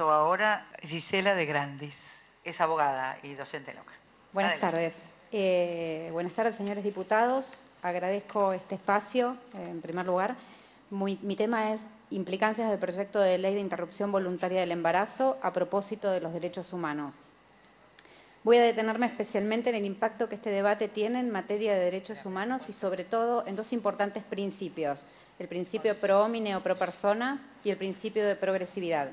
ahora Gisela de Grandis. Es abogada y docente loca. Buenas tardes. Eh, buenas tardes, señores diputados. Agradezco este espacio, en primer lugar. mi tema es implicancias del proyecto de ley de interrupción voluntaria del embarazo a propósito de los derechos humanos. Voy a detenerme especialmente en el impacto que este debate tiene en materia de derechos humanos y sobre todo en dos importantes principios, el principio pro homine o pro persona y el principio de progresividad.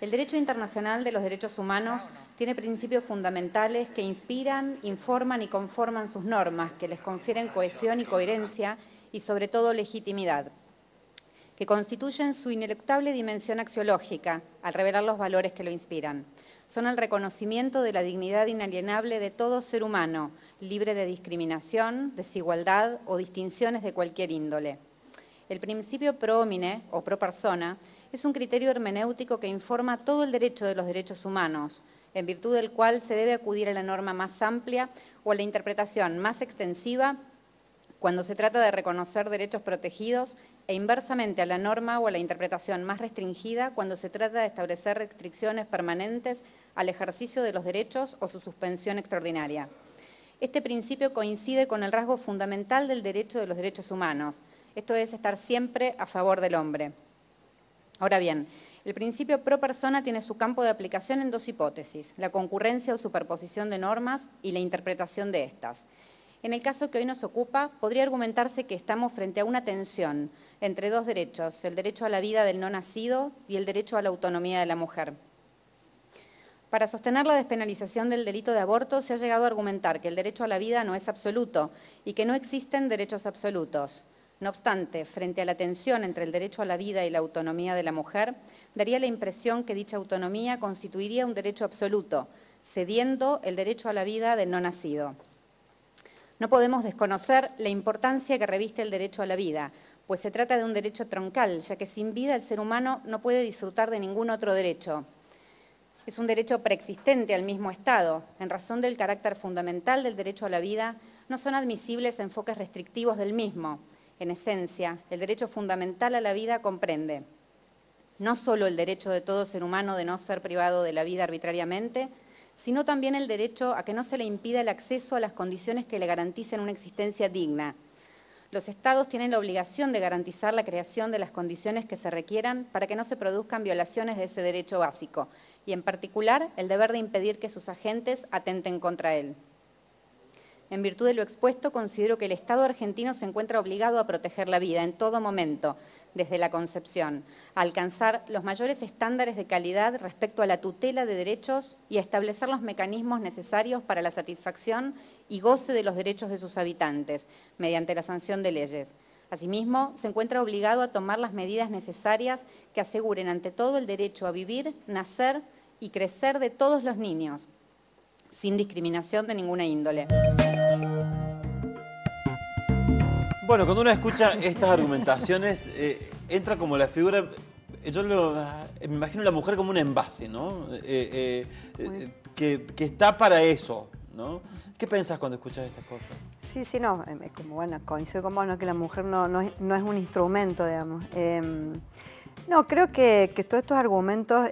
El derecho internacional de los derechos humanos tiene principios fundamentales que inspiran, informan y conforman sus normas, que les confieren cohesión y coherencia y sobre todo legitimidad, que constituyen su ineluctable dimensión axiológica al revelar los valores que lo inspiran. Son el reconocimiento de la dignidad inalienable de todo ser humano, libre de discriminación, desigualdad o distinciones de cualquier índole el principio pro homine o pro persona es un criterio hermenéutico que informa todo el derecho de los derechos humanos, en virtud del cual se debe acudir a la norma más amplia o a la interpretación más extensiva cuando se trata de reconocer derechos protegidos e inversamente a la norma o a la interpretación más restringida cuando se trata de establecer restricciones permanentes al ejercicio de los derechos o su suspensión extraordinaria. Este principio coincide con el rasgo fundamental del derecho de los derechos humanos, esto es estar siempre a favor del hombre. Ahora bien, el principio pro persona tiene su campo de aplicación en dos hipótesis, la concurrencia o superposición de normas y la interpretación de estas. En el caso que hoy nos ocupa, podría argumentarse que estamos frente a una tensión entre dos derechos, el derecho a la vida del no nacido y el derecho a la autonomía de la mujer. Para sostener la despenalización del delito de aborto se ha llegado a argumentar que el derecho a la vida no es absoluto y que no existen derechos absolutos. No obstante, frente a la tensión entre el derecho a la vida y la autonomía de la mujer, daría la impresión que dicha autonomía constituiría un derecho absoluto, cediendo el derecho a la vida del no nacido. No podemos desconocer la importancia que reviste el derecho a la vida, pues se trata de un derecho troncal, ya que sin vida el ser humano no puede disfrutar de ningún otro derecho. Es un derecho preexistente al mismo Estado. En razón del carácter fundamental del derecho a la vida, no son admisibles enfoques restrictivos del mismo. En esencia, el derecho fundamental a la vida comprende no solo el derecho de todo ser humano de no ser privado de la vida arbitrariamente, sino también el derecho a que no se le impida el acceso a las condiciones que le garanticen una existencia digna. Los Estados tienen la obligación de garantizar la creación de las condiciones que se requieran para que no se produzcan violaciones de ese derecho básico, y en particular el deber de impedir que sus agentes atenten contra él. En virtud de lo expuesto, considero que el Estado argentino se encuentra obligado a proteger la vida en todo momento, desde la concepción, a alcanzar los mayores estándares de calidad respecto a la tutela de derechos y a establecer los mecanismos necesarios para la satisfacción y goce de los derechos de sus habitantes, mediante la sanción de leyes. Asimismo, se encuentra obligado a tomar las medidas necesarias que aseguren ante todo el derecho a vivir, nacer y crecer de todos los niños, sin discriminación de ninguna índole. Bueno, cuando uno escucha estas argumentaciones, eh, entra como la figura. Eh, yo me imagino la mujer como un envase, ¿no? Eh, que, está para eso, ¿no? ¿Qué pensás cuando escuchas estas cosas? Sí, sí, no. Em, es como, bueno, coincido con ¿no? que la mujer no, es, un instrumento, digamos. Em, no, creo que, todos estos argumentos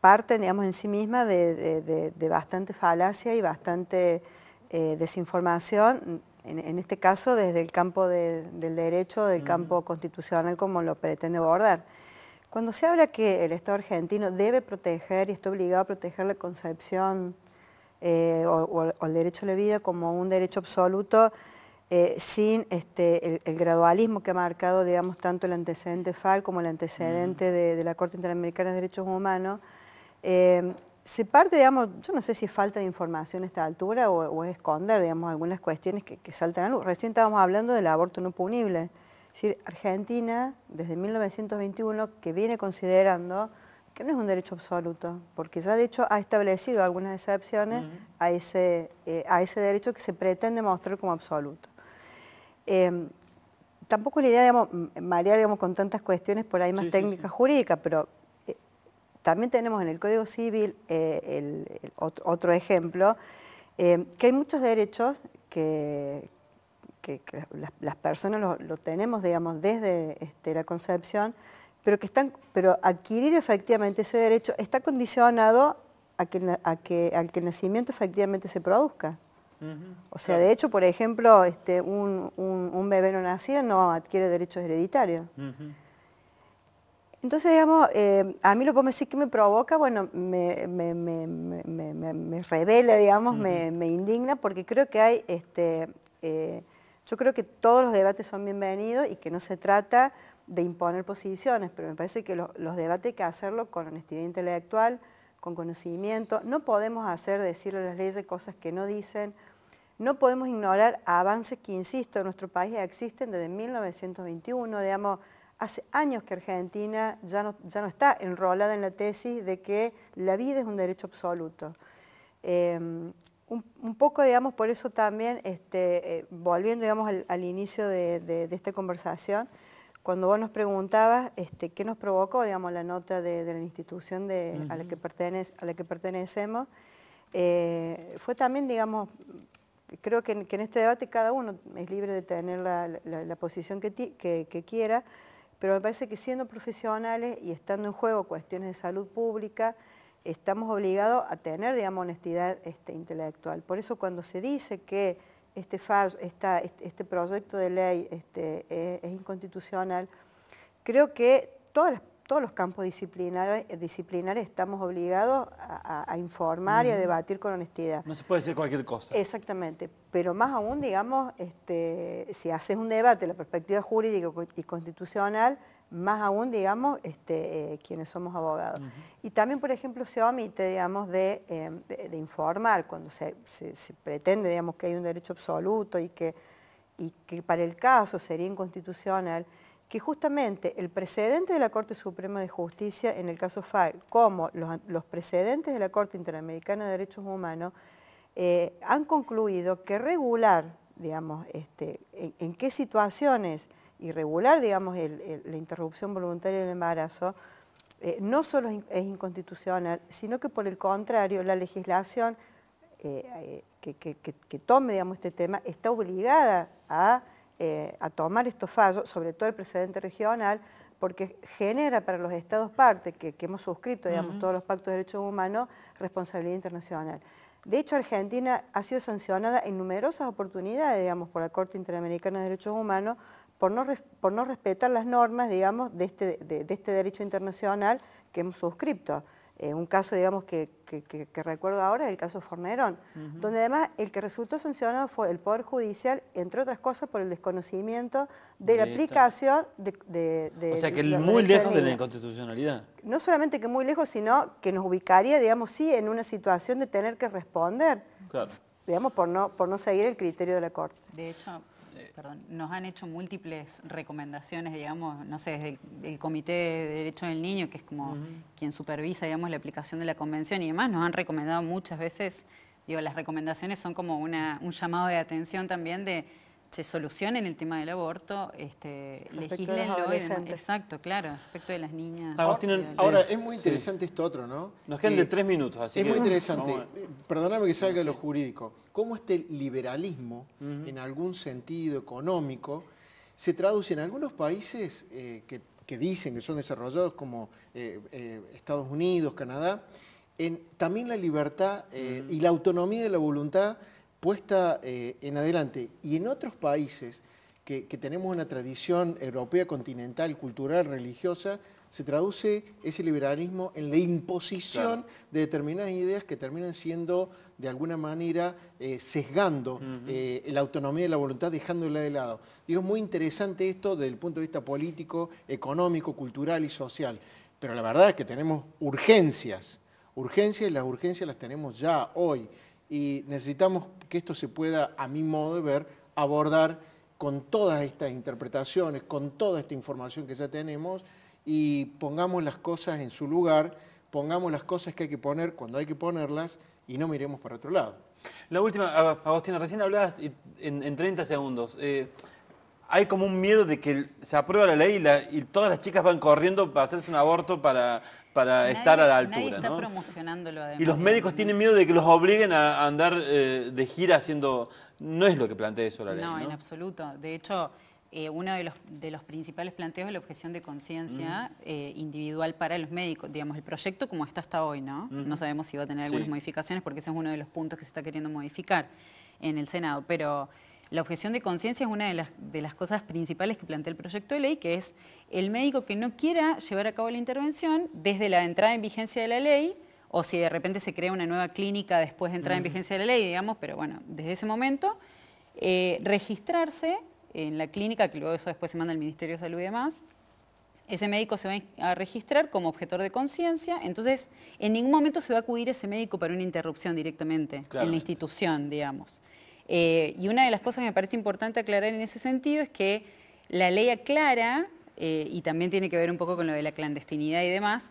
parten, digamos, en sí misma de bastante falacia y bastante eh, desinformación, en, este caso desde el campo del derecho, del campo constitucional, como lo pretende abordar. Cuando se habla que el Estado argentino debe proteger y está obligado a proteger la concepción eh, o, el derecho a la vida como un derecho absoluto, eh, sin este, el, gradualismo que ha marcado, digamos, tanto el antecedente FAL como el antecedente de, la Corte Interamericana de Derechos Humanos, se parte, digamos, yo no sé si es falta de información a esta altura o, es esconder, digamos, algunas cuestiones que, saltan a luz. Recién estábamos hablando del aborto no punible. Es decir, Argentina, desde 1921, que viene considerando que no es un derecho absoluto, porque ya de hecho ha establecido algunas excepciones a, ese, eh, a ese derecho que se pretende mostrar como absoluto. Em, tampoco es la idea, digamos, marear digamos, con tantas cuestiones por ahí más técnicas jurídicas, pero también tenemos en el Código Civil eh, otro ejemplo, eh, que hay muchos derechos que, las, personas lo, tenemos, digamos, desde este, la concepción, pero, que están, pero adquirir efectivamente ese derecho está condicionado a que, el nacimiento efectivamente se produzca. o sea, de hecho, por ejemplo, este, un, bebé no nacido no adquiere derechos hereditarios. Entonces, digamos, eh, a mí lo que me que me provoca, bueno, me, me, revela, digamos, me, indigna, porque creo que hay, este, eh, yo creo que todos los debates son bienvenidos y que no se trata de imponer posiciones, pero me parece que los, debates hay que hacerlo con honestidad intelectual, con conocimiento. No podemos hacer decirle a las leyes cosas que no dicen. No podemos ignorar avances que, insisto, en nuestro país existen desde 1921, digamos, hace años que Argentina ya no, está enrolada en la tesis de que la vida es un derecho absoluto. Em, un, poco, digamos, por eso también, este, eh, volviendo digamos, al, inicio de, esta conversación, cuando vos nos preguntabas este, qué nos provocó digamos, la nota de, la institución a, la que pertenecemos, eh, fue también, digamos, creo que en, este debate cada uno es libre de tener la, posición que quiera, pero me parece que siendo profesionales y estando en juego cuestiones de salud pública, estamos obligados a tener, digamos, honestidad este, intelectual. Por eso cuando se dice que este, este, este proyecto de ley este, es, inconstitucional, creo que todas las todos los campos disciplinares, eh, estamos obligados a, informar y a debatir con honestidad. No se puede decir cualquier cosa. Exactamente, pero más aún, digamos, este, si haces un debate la perspectiva jurídica y constitucional, más aún, digamos, este, eh, quienes somos abogados. Y también, por ejemplo, se omite, digamos, de, eh, informar cuando se, pretende, digamos, que hay un derecho absoluto y que para el caso sería inconstitucional que justamente el precedente de la Corte Suprema de Justicia en el caso FAL, como los, precedentes de la Corte Interamericana de Derechos Humanos, eh, han concluido que regular, digamos, este, en, qué situaciones y regular, digamos, la interrupción voluntaria del embarazo, eh, no solo es inconstitucional, sino que por el contrario, la legislación eh, que, que, tome digamos, este tema está obligada a eh, a tomar estos fallos, sobre todo el precedente regional, porque genera para los estados partes que, hemos suscrito, digamos, todos los pactos de derechos humanos, responsabilidad internacional. De hecho, Argentina ha sido sancionada en numerosas oportunidades, digamos, por la Corte Interamericana de Derechos Humanos por no, respetar las normas, digamos, de este, de este derecho internacional que hemos suscrito. Eh, un caso, digamos, que, recuerdo ahora es el caso Fornerón, donde además el que resultó sancionado fue el Poder Judicial, entre otras cosas, por el desconocimiento de, la aplicación de, O sea, que muy lejos de la inconstitucionalidad. No solamente que muy lejos, sino que nos ubicaría, digamos, sí, en una situación de tener que responder. digamos, por no, por no seguir el criterio de la Corte. De hecho, perdón, nos han hecho múltiples recomendaciones, digamos, no sé, desde el, Comité de Derecho del Niño, que es como quien supervisa, digamos, la aplicación de la convención y demás, nos han recomendado muchas veces, digo, las recomendaciones son como una, un llamado de atención también de se en el tema del aborto, este, legislenlo. Exacto, claro, respecto de las niñas. Ahora, eh, es muy interesante esto otro, ¿no? Nos quedan de eh, tres minutos, así Es muy interesante. Eh, perdóname que salga de lo jurídico. ¿Cómo este liberalismo, en algún sentido económico, se traduce en algunos países que, dicen que son desarrollados, como Estados Unidos, Canadá, en también la libertad y la autonomía de la voluntad puesta eh, en adelante. Y en otros países que, tenemos una tradición europea, continental, cultural, religiosa, se traduce ese liberalismo en la imposición de determinadas ideas que terminan siendo, de alguna manera, eh, sesgando eh, la autonomía y la voluntad, dejándola de lado. Digo, es muy interesante esto desde el punto de vista político, económico, cultural y social. Pero la verdad es que tenemos urgencias. Urgencias, las urgencias las tenemos ya hoy y necesitamos que esto se pueda, a mi modo de ver, abordar con todas estas interpretaciones, con toda esta información que ya tenemos y pongamos las cosas en su lugar, pongamos las cosas que hay que poner cuando hay que ponerlas y no miremos para otro lado. La última, Agostina, recién hablabas en, 30 segundos. Eh, hay como un miedo de que se aprueba la ley y, la, todas las chicas van corriendo para hacerse un aborto para, para estar a la altura. Y los médicos tienen miedo de que los obliguen a, andar eh, de gira haciendo... No es lo que plantea eso la ley. No, en absoluto. De hecho, eh, uno de los, de los, principales planteos es la objeción de conciencia mm. eh, individual para los médicos. Digamos, el proyecto como está hasta hoy, ¿no? No sabemos si va a tener algunas modificaciones porque ese es uno de los puntos que se está queriendo modificar en el Senado. Pero... La objeción de conciencia es una de las, cosas principales que plantea el proyecto de ley, que es el médico que no quiera llevar a cabo la intervención desde la entrada en vigencia de la ley, o si de repente se crea una nueva clínica después de entrar en vigencia de la ley, digamos, pero bueno, desde ese momento, eh, registrarse en la clínica, que luego eso después se manda al Ministerio de Salud y demás, ese médico se va a registrar como objetor de conciencia, entonces en ningún momento se va a acudir ese médico para una interrupción directamente en la institución, digamos. Eh, y una de las cosas que me parece importante aclarar en ese sentido es que la ley aclara, eh, y también tiene que ver un poco con lo de la clandestinidad y demás,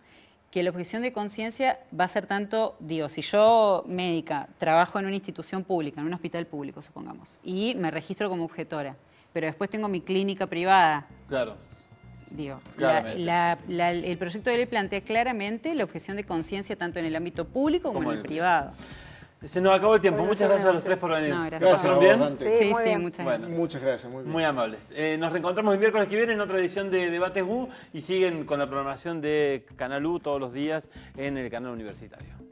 que la objeción de conciencia va a ser tanto, digo, si yo médica trabajo en una institución pública, en un hospital público, supongamos, y me registro como objetora, pero después tengo mi clínica privada. Claro. Digo, el proyecto de ley plantea claramente la objeción de conciencia tanto en el ámbito público como, en el privado. Se nos acabó el tiempo. muchas gracias a los tres por venir. No, gracias. bien? Sí, sí, muchas gracias. muchas gracias, muy, amables. Eh, nos reencontramos el miércoles que viene en otra edición de Debates U y siguen con la programación de Canal U todos los días en el canal universitario.